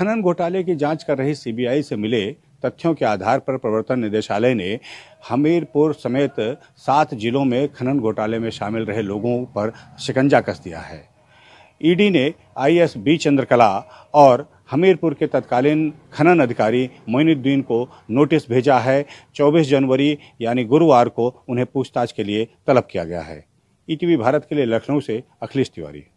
खनन घोटाले की जांच कर रही सीबीआई से मिले तथ्यों के आधार पर प्रवर्तन निदेशालय ने हमीरपुर समेत सात जिलों में खनन घोटाले में शामिल रहे लोगों पर शिकंजा कस दिया है ईडी ने आईएस बी चंद्रकला और हमीरपुर के तत्कालीन खनन अधिकारी मोइनुद्दीन को नोटिस भेजा है 24 जनवरी यानी गुरुवार को उन्हें पूछताछ के लिए तलब किया गया है ईटीवी भारत के लिए लखनऊ से अखिलेश तिवारी